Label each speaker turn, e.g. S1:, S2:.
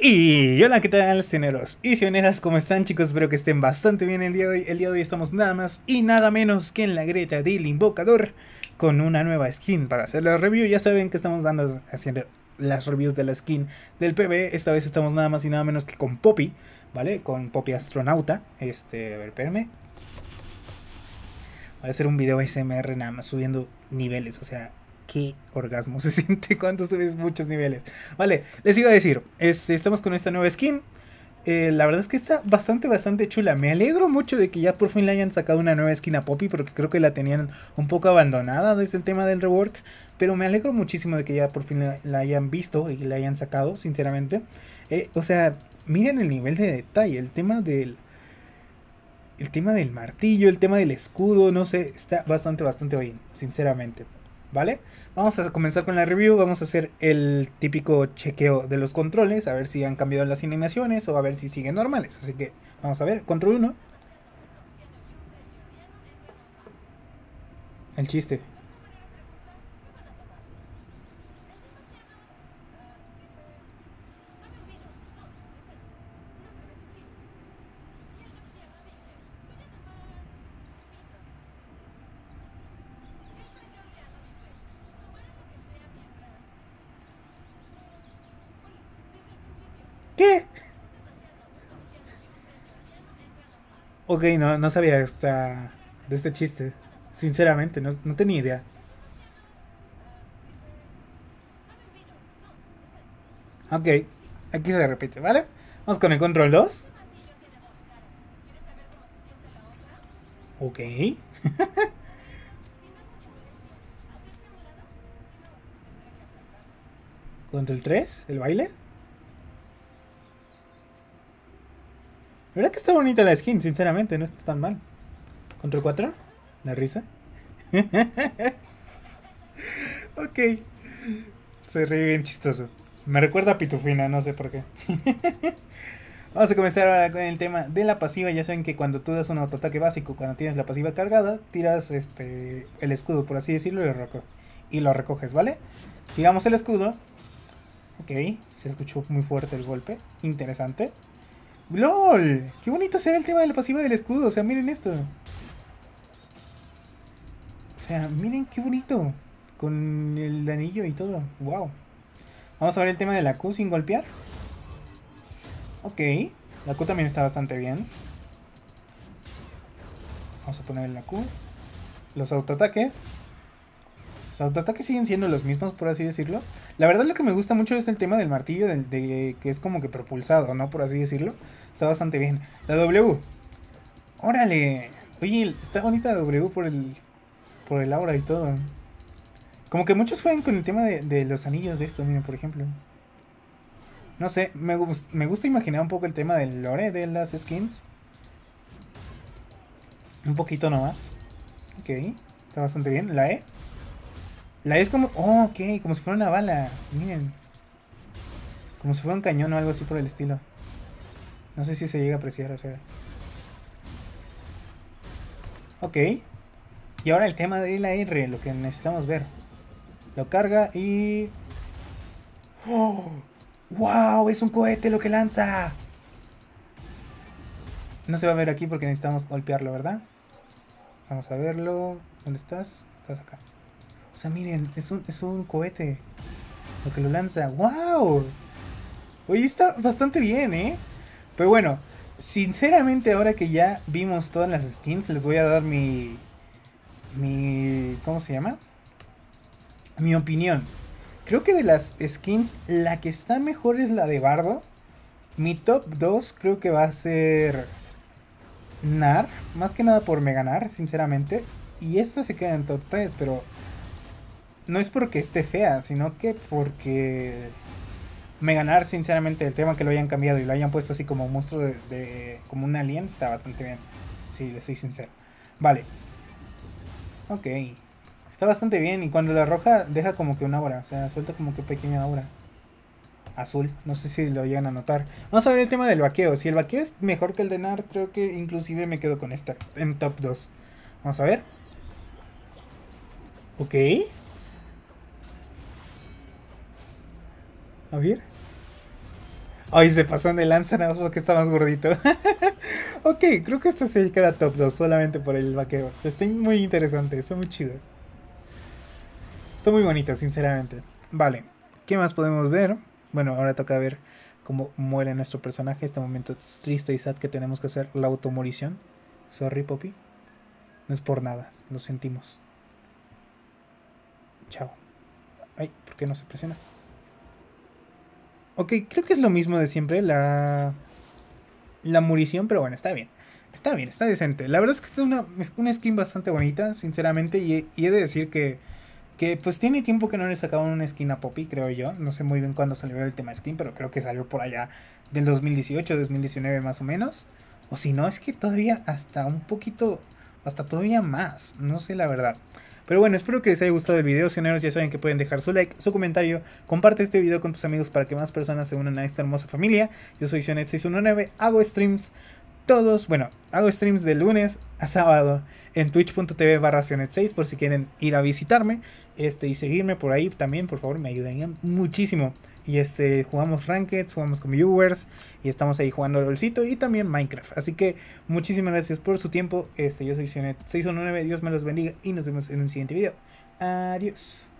S1: Y hola, ¿qué tal, ceneros y ceneras? ¿Cómo están, chicos? Espero que estén bastante bien el día de hoy. El día de hoy estamos nada más y nada menos que en la greta del invocador con una nueva skin para hacer la review. Ya saben que estamos dando, haciendo las reviews de la skin del PB. Esta vez estamos nada más y nada menos que con Poppy, ¿vale? Con Poppy Astronauta. Este, a ver, Voy a hacer un video smr nada más subiendo niveles, o sea, qué orgasmo se siente cuando subes muchos niveles. Vale, les iba a decir, este, estamos con esta nueva skin. Eh, la verdad es que está bastante, bastante chula. Me alegro mucho de que ya por fin le hayan sacado una nueva skin a Poppy, porque creo que la tenían un poco abandonada desde el tema del rework. Pero me alegro muchísimo de que ya por fin la, hayan visto y la hayan sacado, sinceramente. Eh, o sea, miren el nivel de detalle, el tema del... El tema del martillo, el tema del escudo, no sé, está bastante, bastante bien, sinceramente. ¿vale? Vamos a comenzar con la review, vamos a hacer el típico chequeo de los controles, a ver si han cambiado las animaciones o a ver si siguen normales. Así que vamos a ver, control 1. El chiste. ¿Qué? Ok, no, no sabía esta, de este chiste. Sinceramente, no, no tenía idea. Ok, aquí se repite, ¿vale? Vamos con el control 2. Ok. control 3, el baile. La verdad que está bonita la skin, sinceramente, no está tan mal. ¿Control 4? ¿La risa? ok. Se ríe bien chistoso. Me recuerda a Pitufina, no sé por qué. Vamos a comenzar ahora con el tema de la pasiva. Ya saben que cuando tú das un autoataque básico, cuando tienes la pasiva cargada, tiras este el escudo, por así decirlo, y lo, y lo recoges, ¿vale? Tiramos el escudo. Ok, se escuchó muy fuerte el golpe. Interesante. ¡Lol! ¡Qué bonito se ve el tema de la pasiva del escudo! O sea, miren esto. O sea, miren qué bonito. Con el anillo y todo. ¡Wow! Vamos a ver el tema de la Q sin golpear. Ok. La Q también está bastante bien. Vamos a poner la Q. Los autoataques los ataques siguen siendo los mismos, por así decirlo. La verdad lo que me gusta mucho es el tema del martillo, de, que es como que propulsado, ¿no? Por así decirlo. Está bastante bien. La W. Órale. Oye, está bonita la W por el, por el aura y todo. Como que muchos juegan con el tema de, los anillos de esto, mío, por ejemplo. No sé, me, me gusta imaginar un poco el tema del lore de las skins. Un poquito nomás. Ok, está bastante bien. La E. La es como... Oh, ok, como si fuera una bala. Miren. Como si fuera un cañón o algo así por el estilo. No sé si se llega a apreciar, o sea... Ok. Y ahora el tema de la R, lo que necesitamos ver. Lo carga y... ¡Oh! ¡Wow! Es un cohete lo que lanza. No se va a ver aquí porque necesitamos golpearlo, ¿verdad? Vamos a verlo. ¿Dónde estás? Estás acá. O sea, miren, es un, cohete lo que lo lanza. ¡Wow! Oye, está bastante bien, ¿eh? Pero bueno, sinceramente ahora que ya vimos todas las skins, les voy a dar mi... Mi... ¿Cómo se llama? Mi opinión. Creo que de las skins, la que está mejor es la de Bardo. Mi top 2 creo que va a ser... Nar, más que nada por me ganar, sinceramente. Y esta se queda en top 3, pero no es porque esté fea, sino que porque me ganar sinceramente el tema que lo hayan cambiado y lo hayan puesto así como un monstruo de, como un alien está bastante bien. Si le soy sincero. Vale. Ok. Está bastante bien y cuando la roja deja como que una aura, o sea, suelta como que pequeña aura. Azul, no sé si lo llegan a notar. Vamos a ver el tema del vaqueo. Si el vaqueo es mejor que el de Nar, creo que inclusive me quedo con esta en top 2. Vamos a ver. Ok. A ver. Ay, se pasan de lanza nada más porque está más gordito. ok, creo que es este se queda top 2 solamente por el vaqueo. O está muy interesante, está muy chido. Está muy bonito, sinceramente. Vale, ¿qué más podemos ver? Bueno, ahora toca ver cómo muere nuestro personaje. Este momento es triste y sad que tenemos que hacer la automorición. Sorry, Poppy. No es por nada, lo sentimos. Chao. Ay, ¿por qué no se presiona? Ok, creo que es lo mismo de siempre, la... La murición, pero bueno, está bien. Está bien, está decente. La verdad es que es una, una skin bastante bonita, sinceramente. Y he, de decir que, que, pues tiene tiempo que no le sacaban una skin a Poppy, creo yo. No sé muy bien cuándo salió el tema skin, pero creo que salió por allá del 2018, 2019 más o menos. O si no, es que todavía hasta un poquito, hasta todavía más. No sé la verdad. Pero bueno, espero que les haya gustado el video. Si no, ya saben que pueden dejar su like, su comentario. Comparte este video con tus amigos para que más personas se unan a esta hermosa familia. Yo soy Sionet619, hago streams todos, bueno, hago streams de lunes a sábado en twitch.tv barra 6 por si quieren ir a visitarme este, y seguirme por ahí también, por favor, me ayudarían muchísimo. Y este, jugamos Ranked, jugamos con viewers y estamos ahí jugando LOLcito y también Minecraft. Así que muchísimas gracias por su tiempo. Este, yo soy Sionet 619, Dios me los bendiga y nos vemos en un siguiente video. Adiós.